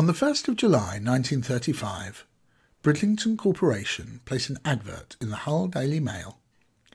On the 1st of July 1935, Bridlington Corporation placed an advert in the Hull Daily Mail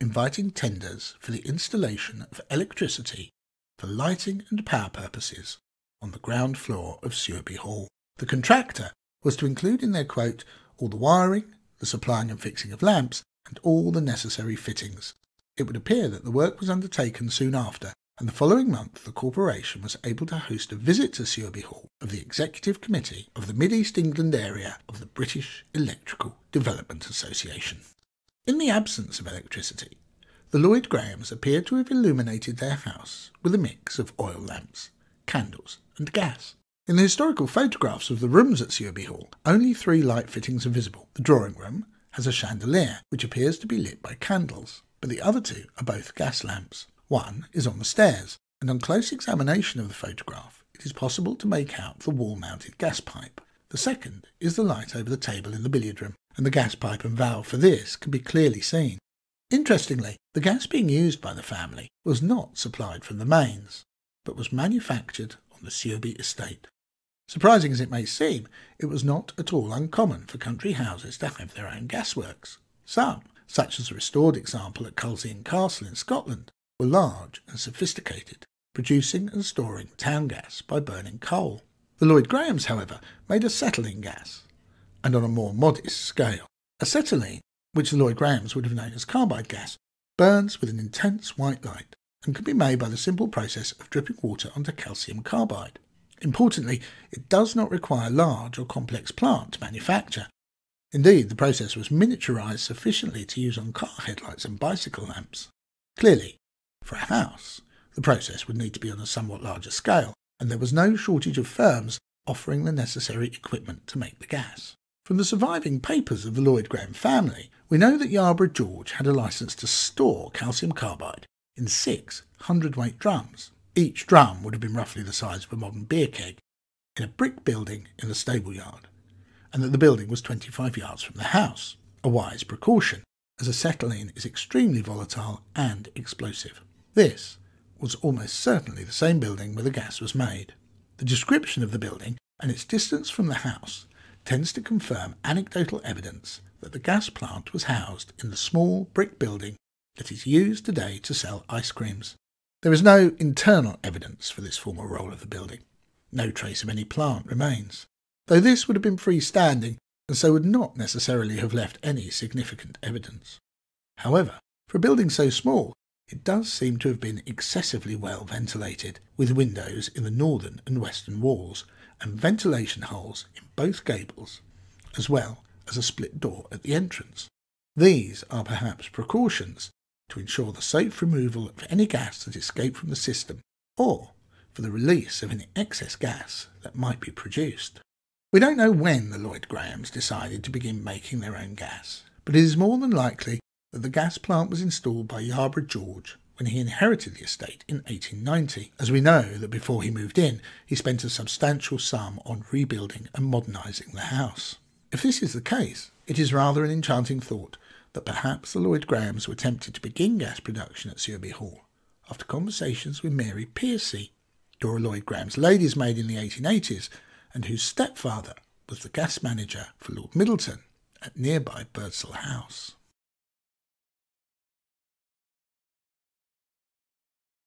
inviting tenders for the installation of electricity for lighting and power purposes on the ground floor of Sewerby Hall. The contractor was to include in their quote all the wiring, the supplying and fixing of lamps, and all the necessary fittings. It would appear that the work was undertaken soon after and the following month the corporation was able to host a visit to Sewerby Hall of the Executive Committee of the Mid East England area of the British Electrical Development Association. In the absence of electricity, the Lloyd Grahams appear to have illuminated their house with a mix of oil lamps, candles, and gas. In the historical photographs of the rooms at Sewerby Hall, only three light fittings are visible. The drawing room has a chandelier, which appears to be lit by candles, but the other two are both gas lamps. One is on the stairs, and on close examination of the photograph, it is possible to make out the wall-mounted gas pipe. The second is the light over the table in the billiard room, and the gas pipe and valve for this can be clearly seen. Interestingly, the gas being used by the family was not supplied from the mains, but was manufactured on the Seobi estate. Surprising as it may seem, it was not at all uncommon for country houses to have their own gasworks. Some, such as the restored example at Culzean Castle in Scotland, were large and sophisticated, producing and storing town gas by burning coal. The Lloyd Grahams, however, made acetylene gas, and on a more modest scale. Acetylene, which the Lloyd Grahams would have known as carbide gas, burns with an intense white light and can be made by the simple process of dripping water onto calcium carbide. Importantly, it does not require large or complex plant to manufacture. Indeed, the process was miniaturized sufficiently to use on car headlights and bicycle lamps. Clearly, for a house. The process would need to be on a somewhat larger scale, and there was no shortage of firms offering the necessary equipment to make the gas. From the surviving papers of the Lloyd Graham family, we know that Yarborough George had a license to store calcium carbide in six hundredweight drums. Each drum would have been roughly the size of a modern beer keg in a brick building in a stable yard, and that the building was 25 yards from the house, a wise precaution, as acetylene is extremely volatile and explosive. This was almost certainly the same building where the gas was made. The description of the building and its distance from the house tends to confirm anecdotal evidence that the gas plant was housed in the small brick building that is used today to sell ice creams. There is no internal evidence for this former role of the building. No trace of any plant remains, though this would have been freestanding and so would not necessarily have left any significant evidence. However, for a building so small, it does seem to have been excessively well ventilated, with windows in the northern and western walls and ventilation holes in both gables, as well as a split door at the entrance. These are perhaps precautions to ensure the safe removal of any gas that escaped from the system or for the release of any excess gas that might be produced. We don't know when the Lloyd Grahams decided to begin making their own gas, but it is more than likely that the gas plant was installed by Yarborough George when he inherited the estate in 1890, as we know that before he moved in, he spent a substantial sum on rebuilding and modernising the house. If this is the case, it is rather an enchanting thought that perhaps the Lloyd Grahams were tempted to begin gas production at Sewerby Hall after conversations with Mary Piercy, Dora Lloyd Graham's lady's maid in the 1880s, and whose stepfather was the gas manager for Lord Middleton at nearby Birdsall House.